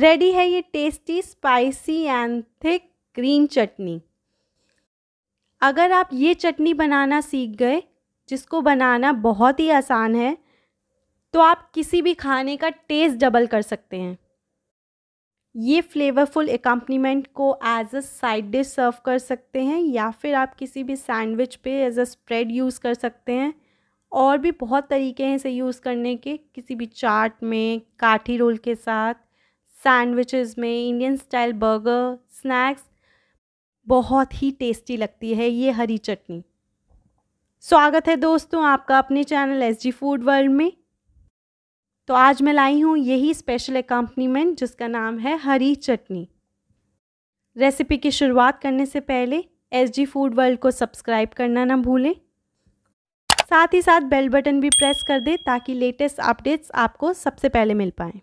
ready है ये tasty spicy and thick green chutney अगर आप ये चटनी बनाना सीख गए जिसको बनाना बहुत ही आसान है तो आप किसी भी खाने का टेस्ट डबल कर सकते हैं ये फ्लेवरफुल एकम्पनीमेंट को as a side dish serve कर सकते हैं या फिर आप किसी भी सैंडविच पे एज अ स्प्रेड यूज़ कर सकते हैं और भी बहुत तरीके हैं इसे यूज़ करने के किसी भी चाट में काठी रोल के साथ सैंडविचेस में इंडियन स्टाइल बर्गर स्नैक्स बहुत ही टेस्टी लगती है ये हरी चटनी स्वागत है दोस्तों आपका अपने channel S G food world में तो आज मैं लाई हूँ यही स्पेशल अकम्पनीमेंट जिसका नाम है हरी चटनी रेसिपी की शुरुआत करने से पहले एस जी फूड वर्ल्ड को सब्सक्राइब करना ना भूलें साथ ही साथ बेल बटन भी प्रेस कर दें ताकि लेटेस्ट अपडेट्स आपको सबसे पहले मिल पाएँ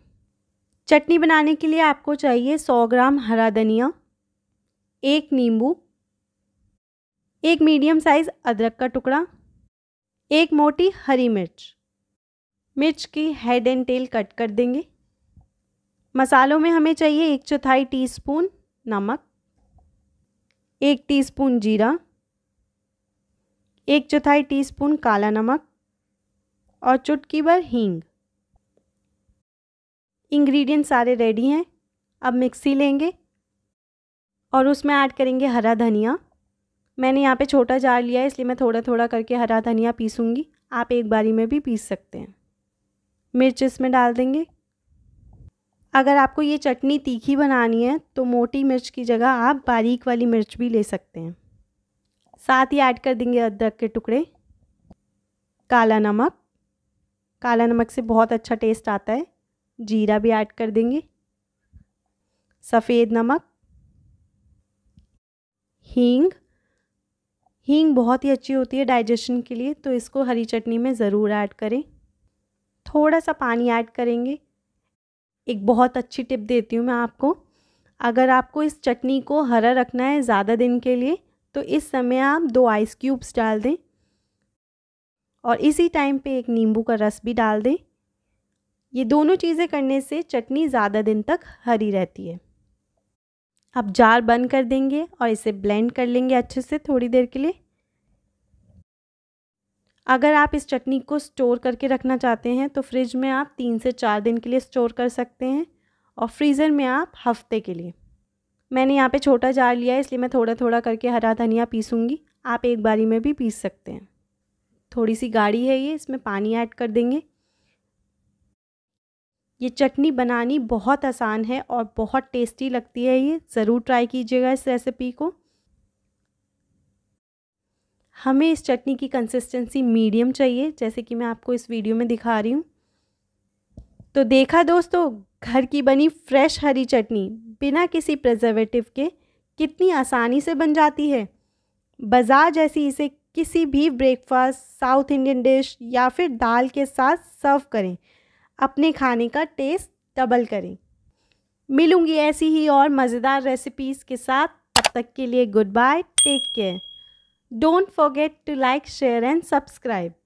चटनी बनाने के लिए आपको चाहिए 100 ग्राम हरा धनिया एक नींबू एक मीडियम साइज़ अदरक का टुकड़ा एक मोटी हरी मिर्च मिर्च की हेड एंड टेल कट कर देंगे मसालों में हमें चाहिए एक चौथाई टीस्पून नमक एक टीस्पून जीरा एक चौथाई टीस्पून काला नमक और चुटकी भर हींग इंग्रेडिएंट सारे रेडी हैं अब मिक्सी लेंगे और उसमें ऐड करेंगे हरा धनिया मैंने यहाँ पे छोटा जार लिया है इसलिए मैं थोड़ा थोड़ा करके हरा धनिया पीसूँगी आप एक बारी में भी पीस सकते हैं मिर्च इसमें डाल देंगे अगर आपको ये चटनी तीखी बनानी है तो मोटी मिर्च की जगह आप बारीक वाली मिर्च भी ले सकते हैं साथ ही ऐड कर देंगे अदरक के टुकड़े काला नमक काला नमक से बहुत अच्छा टेस्ट आता है जीरा भी ऐड कर देंगे सफ़ेद नमक हींग हींग बहुत ही अच्छी होती है डाइजेशन के लिए तो इसको हरी चटनी में ज़रूर ऐड करें थोड़ा सा पानी ऐड करेंगे एक बहुत अच्छी टिप देती हूँ मैं आपको अगर आपको इस चटनी को हरा रखना है ज़्यादा दिन के लिए तो इस समय आप दो आइस क्यूब्स डाल दें और इसी टाइम पे एक नींबू का रस भी डाल दें ये दोनों चीज़ें करने से चटनी ज़्यादा दिन तक हरी रहती है आप जार बंद कर देंगे और इसे ब्लेंड कर लेंगे अच्छे से थोड़ी देर के लिए अगर आप इस चटनी को स्टोर करके रखना चाहते हैं तो फ्रिज में आप तीन से चार दिन के लिए स्टोर कर सकते हैं और फ्रीज़र में आप हफ्ते के लिए मैंने यहाँ पे छोटा जार लिया है इसलिए मैं थोड़ा थोड़ा करके हरा धनिया पीसूँगी आप एक बारी में भी पीस सकते हैं थोड़ी सी गाढ़ी है ये इसमें पानी ऐड कर देंगे ये चटनी बनानी बहुत आसान है और बहुत टेस्टी लगती है ये ज़रूर ट्राई कीजिएगा इस रेसिपी को हमें इस चटनी की कंसिस्टेंसी मीडियम चाहिए जैसे कि मैं आपको इस वीडियो में दिखा रही हूँ तो देखा दोस्तों घर की बनी फ्रेश हरी चटनी बिना किसी प्रजर्वेटिव के कितनी आसानी से बन जाती है बाजार जैसी इसे किसी भी ब्रेकफास्ट साउथ इंडियन डिश या फिर दाल के साथ सर्व करें अपने खाने का टेस्ट डबल करें मिलूंगी ऐसी ही और मज़ेदार रेसिपीज़ के साथ तब तक के लिए goodbye take care don't forget to like share and subscribe